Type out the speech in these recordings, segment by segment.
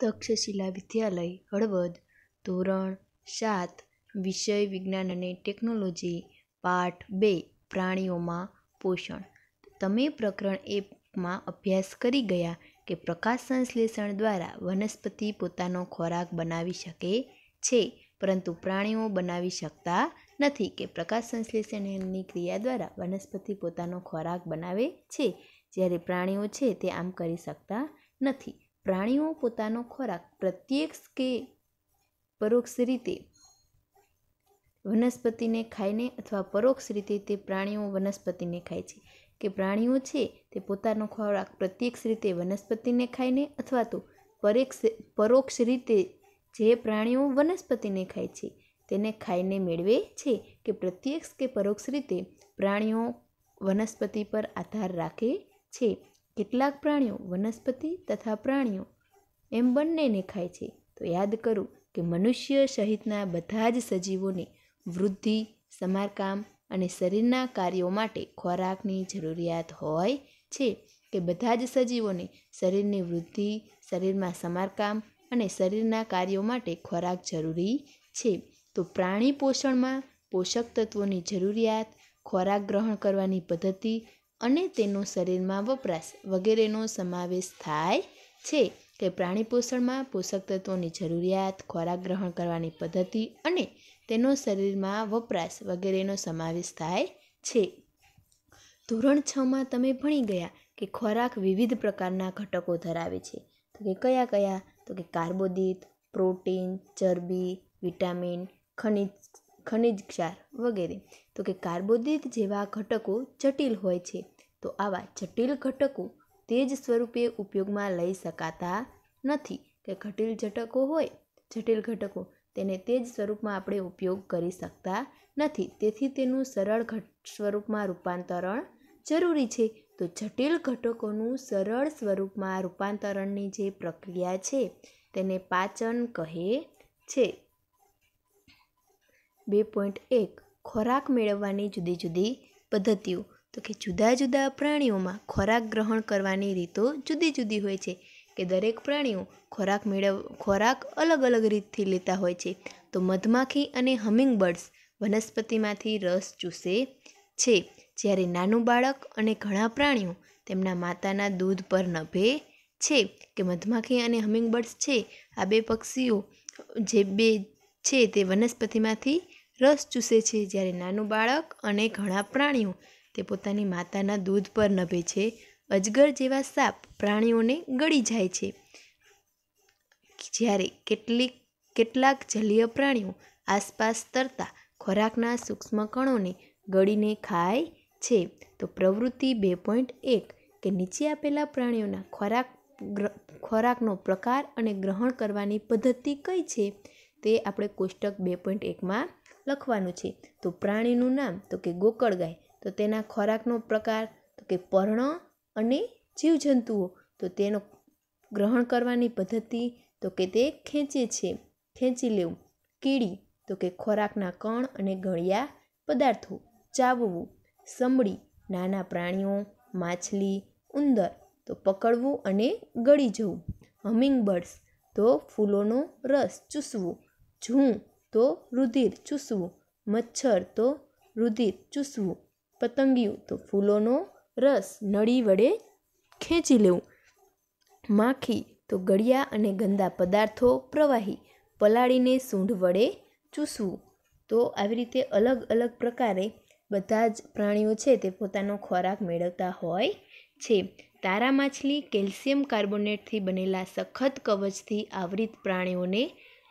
તક્ષશિલા વિદ્યાલય હળવદ ધોરણ સાત વિષય વિજ્ઞાન અને ટેકનોલોજી પાઠ બે પ્રાણીઓમાં પોષણ તમે પ્રકરણ એકમાં અભ્યાસ કરી ગયા કે પ્રકાશ સંશ્લેષણ દ્વારા વનસ્પતિ પોતાનો ખોરાક બનાવી શકે છે પરંતુ પ્રાણીઓ બનાવી શકતા નથી કે પ્રકાશ સંશ્લેષણની ક્રિયા દ્વારા વનસ્પતિ પોતાનો ખોરાક બનાવે છે જ્યારે પ્રાણીઓ છે તે આમ કરી શકતા નથી પ્રાણીઓ પોતાનો ખોરાક પ્રત્યક્ષ કે પરોક્ષ રીતે વનસ્પતિને ખાઈને અથવા પરોક્ષ રીતે તે પ્રાણીઓ વનસ્પતિને ખાય છે કે પ્રાણીઓ છે તે પોતાનો ખોરાક પ્રત્યક્ષ રીતે વનસ્પતિને ખાઈને અથવા તો પરેક્ષ પરોક્ષ રીતે જે પ્રાણીઓ વનસ્પતિને ખાય છે તેને ખાઈને મેળવે છે કે પ્રત્યક્ષ કે પરોક્ષ રીતે પ્રાણીઓ વનસ્પતિ પર આધાર રાખે છે કેટલાક પ્રાણીઓ વનસ્પતિ તથા પ્રાણીઓ એમ બંનેને ખાય છે તો યાદ કરું કે મનુષ્ય સહિતના બધા જ સજીવોને વૃદ્ધિ સમારકામ અને શરીરના કાર્યો માટે ખોરાકની જરૂરિયાત હોય છે કે બધા જ સજીવોને શરીરની વૃદ્ધિ શરીરમાં સમારકામ અને શરીરના કાર્યો માટે ખોરાક જરૂરી છે તો પ્રાણી પોષણમાં પોષક તત્વોની જરૂરિયાત ખોરાક ગ્રહણ કરવાની પદ્ધતિ અને તેનો શરીરમાં વપરાશ વગેરેનો સમાવેશ થાય છે કે પ્રાણી પોષણમાં પોષક તત્વોની જરૂરિયાત ખોરાક ગ્રહણ કરવાની પદ્ધતિ અને તેનો શરીરમાં વપરાશ વગેરેનો સમાવેશ થાય છે ધોરણ છમાં તમે ભણી ગયા કે ખોરાક વિવિધ પ્રકારના ઘટકો ધરાવે છે તો કે કયા કયા તો કે કાર્બોદિત પ્રોટીન ચરબી વિટામિન ખનિજ ખનિજ ક્ષાર વગેરે તો કે કાર્બોદિત જેવા ઘટકો જટિલ હોય છે તો આવા જટિલ ઘટકો તે જ સ્વરૂપે ઉપયોગમાં લઈ શકાતા નથી કે જટિલ ઘટકો હોય જટિલ ઘટકો તેને તે જ સ્વરૂપમાં આપણે ઉપયોગ કરી શકતા નથી તેથી તેનું સરળ ઘટ સ્વરૂપમાં રૂપાંતરણ જરૂરી છે તો જટિલ ઘટકોનું સરળ સ્વરૂપમાં રૂપાંતરણની જે પ્રક્રિયા છે તેને પાચન કહે છે બે પોઈન્ટ એક ખોરાક મેળવવાની જુદી જુદી પદ્ધતિઓ તો કે જુદા જુદા પ્રાણીઓમાં ખોરાક ગ્રહણ કરવાની રીતો જુદી જુદી હોય છે કે દરેક પ્રાણીઓ ખોરાક મેળવ ખોરાક અલગ અલગ રીતથી લેતા હોય છે તો મધમાખી અને હમિંગબર્ડ્સ વનસ્પતિમાંથી રસ ચૂસે છે જ્યારે નાનું બાળક અને ઘણા પ્રાણીઓ તેમના માતાના દૂધ પર નભે છે કે મધમાખી અને હમિંગબર્ડ્સ છે આ બે પક્ષીઓ જે બે છે તે વનસ્પતિમાંથી રસ ચૂસે છે જ્યારે નાનું બાળક અને ઘણા પ્રાણીઓ તે પોતાની માતાના દૂધ પર નભે છે અજગર જેવા સાપ પ્રાણીઓને ગળી જાય છે જ્યારે કેટલીક કેટલાક જલીય પ્રાણીઓ આસપાસ તરતા ખોરાકના સૂક્ષ્મ કણોને ગળીને ખાય છે તો પ્રવૃત્તિ બે પોઈન્ટ એક કે નીચે આપેલા પ્રાણીઓના ખોરાક ખોરાકનો પ્રકાર અને ગ્રહણ કરવાની પદ્ધતિ કઈ છે તે આપણે કોષ્ટક બે પોઈન્ટ એકમાં લખવાનું છે તો પ્રાણીનું નામ તો કે ગોકળ ગાય તો તેના ખોરાકનો પ્રકાર તો કે પર્ણ અને જીવજંતુઓ તો તેનો ગ્રહણ કરવાની પદ્ધતિ તો કે તે ખેંચે છે ખેંચી લેવું કીડી તો કે ખોરાકના કણ અને ગળિયા પદાર્થો ચાવવું સંભળી નાના પ્રાણીઓ માછલી ઉંદર તો પકડવું અને ગળી જવું હમિંગ બર્ડ્સ તો ફૂલોનો રસ ચૂસવું જૂં તો રુધિર ચૂસવું મચ્છર તો રુધિર ચૂસવું પતંગિયું તો ફૂલોનો રસ નળી વડે ખેંચી લેવું માખી તો ગળિયા અને ગંદા પદાર્થો પ્રવાહી પલાળીને સૂંઢ વડે ચૂસવું તો આવી રીતે અલગ અલગ પ્રકારે બધા જ પ્રાણીઓ છે તે પોતાનો ખોરાક મેળવતા હોય છે તારા માછલી કેલ્શિયમ કાર્બોનેટથી બનેલા સખત કવચથી આવરિત પ્રાણીઓને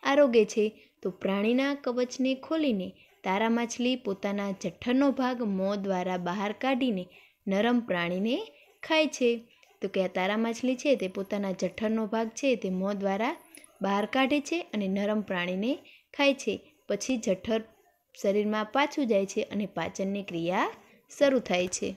આરોગે છે તો પ્રાણીના કવચને ખોલીને તારા માછલી પોતાના જઠરનો ભાગ મોં દ્વારા બહાર કાઢીને નરમ પ્રાણીને ખાય છે તો કે આ તારા માછલી છે તે પોતાના જઠ્ઠરનો ભાગ છે તે મોં દ્વારા બહાર કાઢે છે અને નરમ પ્રાણીને ખાય છે પછી જઠર શરીરમાં પાછું જાય છે અને પાચનની ક્રિયા શરૂ થાય છે